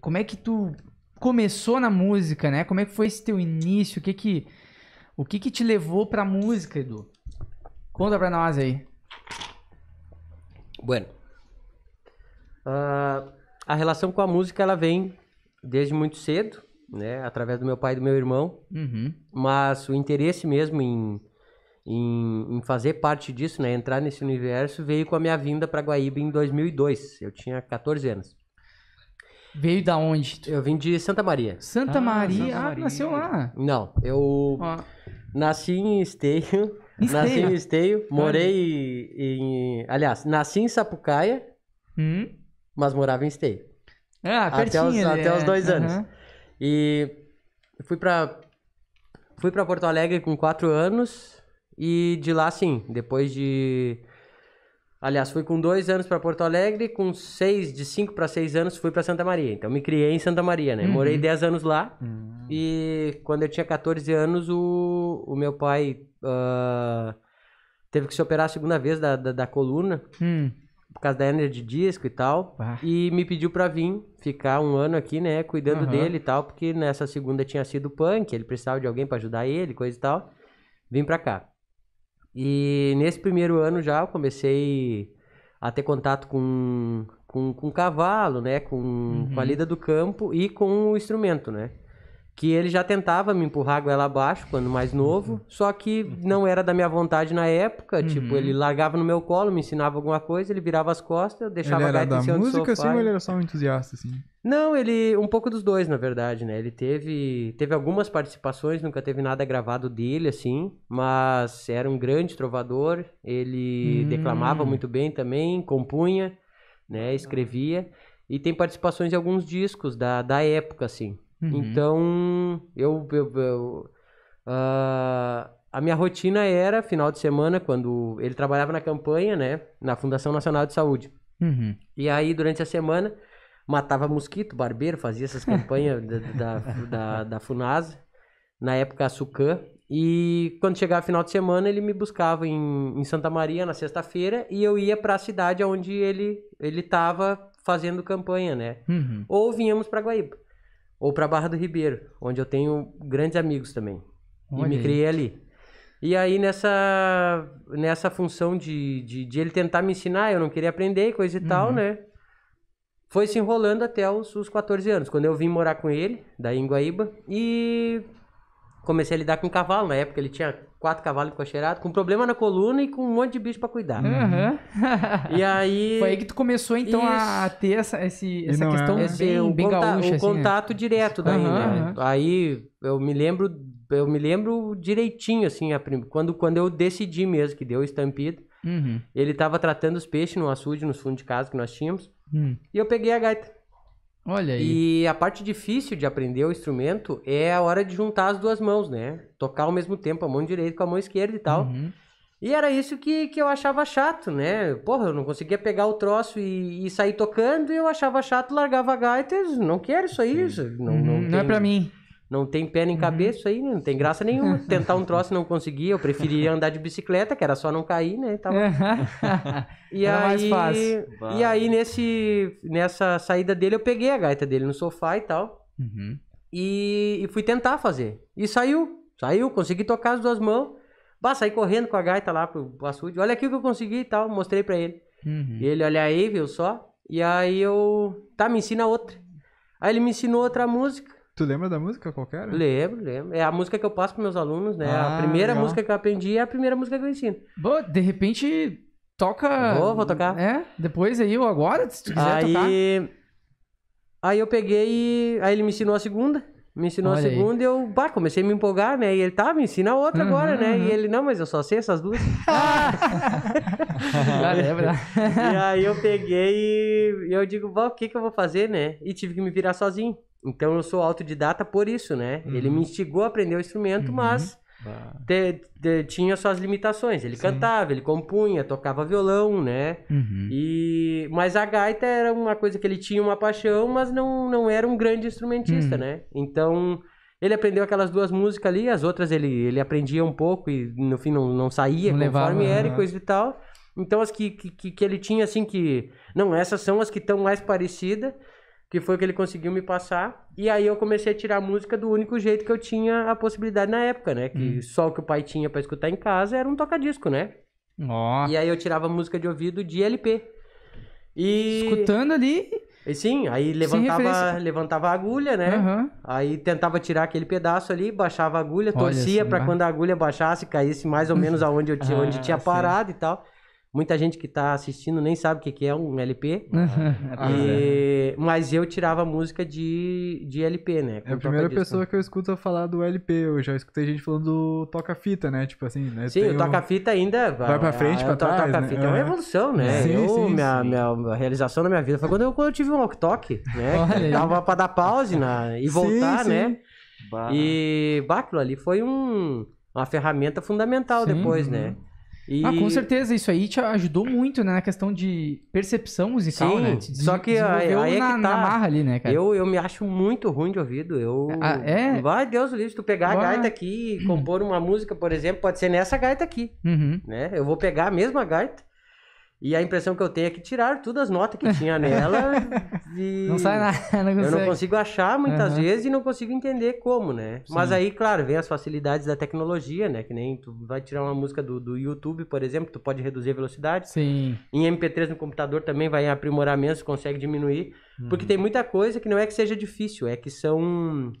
Como é que tu começou na música, né? Como é que foi esse teu início? O que que o que que te levou pra música, Edu? Conta pra nós aí. Bueno. Uh, a relação com a música ela vem desde muito cedo, né? Através do meu pai e do meu irmão. Uhum. Mas o interesse mesmo em em, em, fazer parte disso, né, entrar nesse universo, veio com a minha vinda para Guaíba em 2002. Eu tinha 14 anos. Veio da onde? Eu vim de Santa Maria. Santa ah, Maria? Santa Maria. Ah, nasceu lá. Não, eu ah. nasci em Esteio. Nasci em Esteio, tá. morei em, em, Aliás, nasci em Sapucaia, hum? mas morava em Esteio. Ah, é, pertinho. Até os, é. os dois uhum. anos. E fui para fui para Porto Alegre com quatro anos, e de lá, sim, depois de. Aliás, fui com dois anos para Porto Alegre, com seis, de cinco para seis anos, fui para Santa Maria. Então, me criei em Santa Maria, né? Uhum. Morei dez anos lá. Uhum. E quando eu tinha 14 anos, o, o meu pai uh, teve que se operar a segunda vez da, da, da coluna, uhum. por causa da hernia de disco e tal. E me pediu para vir ficar um ano aqui, né? Cuidando dele e tal, porque nessa segunda tinha sido punk, ele precisava de alguém para ajudar ele, coisa e tal. Vim para cá. E nesse primeiro ano já eu comecei a ter contato com, com, com cavalo, né? Com, uhum. com a uhum. lida do campo e com o instrumento, né? que ele já tentava me empurrar a goela abaixo quando mais novo, só que não era da minha vontade na época, tipo, uhum. tipo, ele largava no meu colo, me ensinava alguma coisa, ele virava as costas, eu deixava ele era a da música assim ou ele era só um entusiasta assim? Não, ele um pouco dos dois, na verdade, né? Ele teve teve algumas participações, nunca teve nada gravado dele assim, mas era um grande trovador, ele hum. declamava muito bem também, compunha, né, escrevia e tem participações em alguns discos da, da época assim. Uhum. Então, eu. eu, eu uh, a minha rotina era final de semana, quando ele trabalhava na campanha, né? Na Fundação Nacional de Saúde. Uhum. E aí, durante a semana, matava mosquito, barbeiro, fazia essas campanhas da, da, da, da FUNASA, na época a E quando chegava final de semana, ele me buscava em, em Santa Maria na sexta-feira e eu ia para a cidade onde ele ele estava fazendo campanha, né? Uhum. Ou vínhamos para Guaíba ou para Barra do Ribeiro, onde eu tenho grandes amigos também. Olha e me aí. criei ali. E aí nessa, nessa função de, de, de, ele tentar me ensinar, eu não queria aprender, coisa e uhum. tal, né? Foi se enrolando até os, os 14 anos, quando eu vim morar com ele, da Inguaíba, e comecei a lidar com cavalo na época. Ele tinha quatro cavalos cocheirados, com problema na coluna e com um monte de bicho para cuidar. Uhum. uhum. E aí. Foi aí que tu começou, então, Isso. a ter essa, esse, essa é questão é. esse, bem, o bem contato, gaúcha, o assim, né? contato direto daí, uhum, né? Uhum. Aí eu me lembro, eu me lembro direitinho, assim, a prim... quando, quando eu decidi mesmo que deu estampido. Uhum. Ele tava tratando os peixes no açude, nos fundos de casa que nós tínhamos. Hum. E eu peguei a gaita. Olha aí. E a parte difícil de aprender o instrumento é a hora de juntar as duas mãos, né? Tocar ao mesmo tempo a mão direita com a mão esquerda e tal. Uhum. E era isso que, que eu achava chato, né? Porra, eu não conseguia pegar o troço e, e sair tocando, e eu achava chato, largava a gaita, não quero isso aí, isso, não, não, tem... Uhum. não é para mim. Não tem pé nem uhum. cabeça isso aí, não tem graça nenhuma. Tentar um troço e não conseguir eu preferia andar de bicicleta, que era só não cair, né? E, tal. e era aí, mais fácil. E aí, nesse, nessa saída dele, eu peguei a gaita dele no sofá e tal. Uhum. E, e, fui tentar fazer. E saiu, saiu, consegui tocar as duas mãos. Bah, saí correndo com a gaita lá pro, pro açude. Olha aqui o que eu consegui e tal, mostrei pra ele. Uhum. Ele, olha aí, viu só. E aí eu, tá, me ensina outra. Aí ele me ensinou outra música. Tu lembra da música qualquer? Lembro, lembro. É a música que eu passo para meus alunos, né? Ah, a primeira legal. música que eu aprendi é a primeira música que eu ensino. Bom, de repente toca. Vou, vou tocar. É, depois aí ou agora, se tu quiser aí... tocar. Aí eu peguei Aí ele me ensinou a segunda. Me ensinou Olha a segunda aí. e eu, bah, comecei a me empolgar, né? E ele, tá, me ensina a outra uhum, agora, né? Uhum. E ele, não, mas eu só sei essas duas. Já ah, lembra. e aí eu peguei e eu digo, bah, o que que eu vou fazer, né? E tive que me virar sozinho. Então eu sou autodidata por isso, né? Uhum. Ele me uhum. instigou a aprender o instrumento, uhum. mas te, te, tinha suas limitações. Ele Sim. cantava, ele compunha, tocava violão, né? Uhum. E mas a gaita era uma coisa que ele tinha uma paixão, mas não não era um grande instrumentista, hum. né? Então ele aprendeu aquelas duas músicas ali, as outras ele, ele aprendia um pouco e no fim não, não saía não conforme levava, era e coisa e tal. Então as que, que, que ele tinha assim que. Não, essas são as que estão mais parecidas que foi o que ele conseguiu me passar. E aí eu comecei a tirar música do único jeito que eu tinha a possibilidade na época, né? Que hum. só o que o pai tinha para escutar em casa era um toca-disco, né? E aí eu tirava música de ouvido de LP. E... Escutando ali. E sim, aí levantava, levantava a agulha, né? Uhum. Aí tentava tirar aquele pedaço ali, baixava a agulha, Olha torcia assim, para quando a agulha baixasse, caísse mais ou menos aonde eu tinha, ah, onde tinha parado sim. e tal. Muita gente que tá assistindo nem sabe o que, que é um LP. É, é. e... Mas eu tirava música de, de LP, né? É a primeira pessoa que eu escuto falar do LP. Eu já escutei gente falando do toca-fita, né? Tipo assim, né? Sim, o toca-fita ainda. Vai pra é, frente, com pra trás. toca-fita né? é uma evolução, né? Sim, eu, sim, minha, sim. minha realização na minha vida foi quando eu, quando eu tive um walk-talk, né? Dava pra dar pause na, e voltar, sim, sim. né? Bah. E Báculo ali foi um, uma ferramenta fundamental Sim, depois, né? Uhum. E... Ah, com certeza, isso aí te ajudou muito, né? Na questão de percepção musical, Sim, né? Te só que aí, aí é na, que tá. na marra ali, né, cara? Eu, eu me acho muito ruim de ouvido. Eu... Ah, é? Vai, Deus livre, se tu pegar a gaita aqui e compor uma música, por exemplo, pode ser nessa gaita aqui, uhum. né? Eu vou pegar a mesma gaita, e a impressão que eu tenho é que tiraram todas as notas que tinha nela e... Não sai nada, não Eu não consigo achar muitas uhum. vezes e não consigo entender como, né? Sim. Mas aí, claro, vem as facilidades da tecnologia, né? Que nem tu vai tirar uma música do, do YouTube, por exemplo, tu pode reduzir a velocidade. Sim. Em MP3 no computador também vai aprimorar menos, consegue diminuir. Uhum. Porque tem muita coisa que não é que seja difícil, é que são...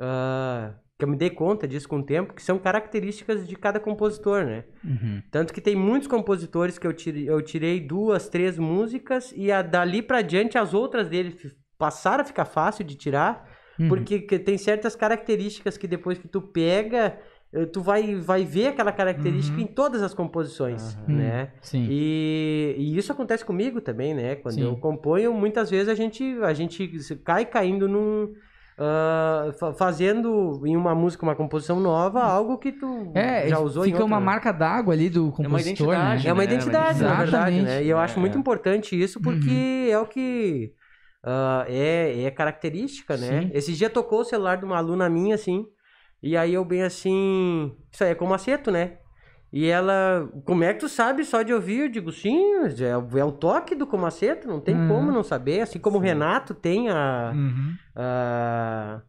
Uh que eu me dei conta disso com o tempo, que são características de cada compositor, né? Uhum. Tanto que tem muitos compositores que eu tirei, eu tirei duas, três músicas e a, dali para diante as outras dele passaram a ficar fácil de tirar, uhum. porque tem certas características que depois que tu pega, eh, tu vai, vai ver aquela característica uhum. em todas as composições, uhum. né? Hum, sim. E, e, isso acontece comigo também, né? Quando Sim. eu componho, muitas vezes a gente, a gente cai caindo num Uh, fazendo em uma música, uma composição nova, hum. algo que tu é, já usou fica em outra, uma marca d'água ali do compositor. É uma né? identidade, é né? é uma identidade na verdade. Né? E eu é, acho muito importante isso porque uhum. é o que uh, é, é característica, né? Sim. Esse dia tocou o celular de uma aluna minha, assim, e aí eu bem assim, isso aí é como acerto, né? E ela, como é que tu sabe só de ouvir? Eu digo, sim, é, é o toque do comaceto, não tem uhum. como não saber. Assim como sim. o Renato tem a, uhum. a,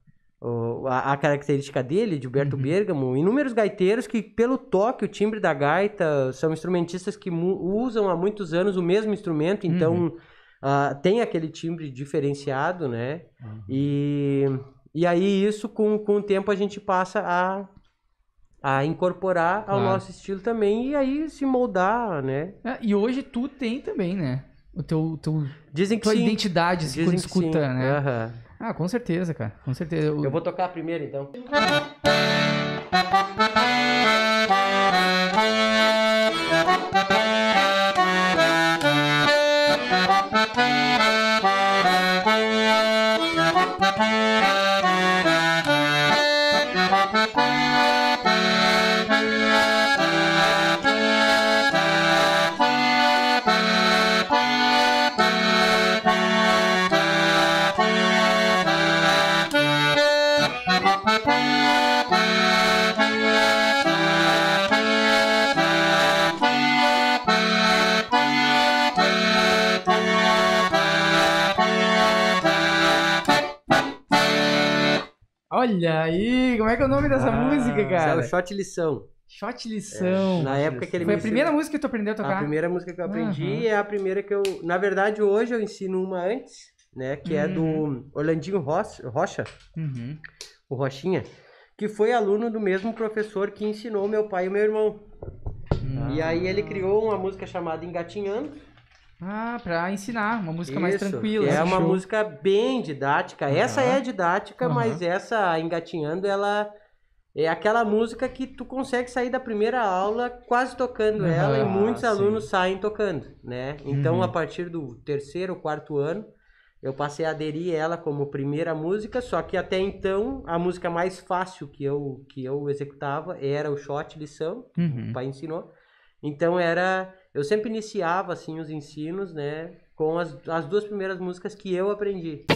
a, a, característica dele, de Humberto uhum. Bergamo, inúmeros gaiteiros que, pelo toque, o timbre da gaita, são instrumentistas que usam há muitos anos o mesmo instrumento, então uh, tem aquele timbre diferenciado, né? Uhum. E, e aí isso, com, com o tempo, a gente passa a a incorporar ao nosso estilo também e aí se moldar, né? Ah, e hoje tu tem também, né? O teu, teu Dizem que tua sim. identidade assim, Dizem quando escuta, sim. né? Uhum. Ah, com certeza, cara. Com certeza. Eu, Eu vou tocar a primeira então. Olha aí, como é que é o nome dessa ah, música, cara? É o Shot Lição. Shot é, Lição. É, na época que ele Foi a primeira música que tu aprendeu a tocar? A primeira música que eu aprendi uhum. é a primeira que eu... Na verdade, hoje eu ensino uma antes, né? Que uhum. é do uhum. Orlandinho Rocha, uhum. o Rochinha, que foi aluno do mesmo professor que ensinou meu pai e meu irmão. Hum. E aí ele criou uma música chamada Engatinhando, ah, pra ensinar, uma música Isso, mais tranquila. É uma show. música bem didática. Uhum. Essa é didática, uhum. mas essa, engatinhando, ela é aquela música que tu consegue sair da primeira aula quase tocando uhum. ela e muitos ah, alunos sim. saem tocando, né? Então, uhum. a partir do terceiro ou quarto ano, eu passei a aderir ela como primeira música, só que até então a música mais fácil que eu, que eu executava era o shot lição, que o uhum. pai ensinou. Então era eu sempre iniciava assim os ensinos, né, com as, as duas primeiras músicas que eu aprendi.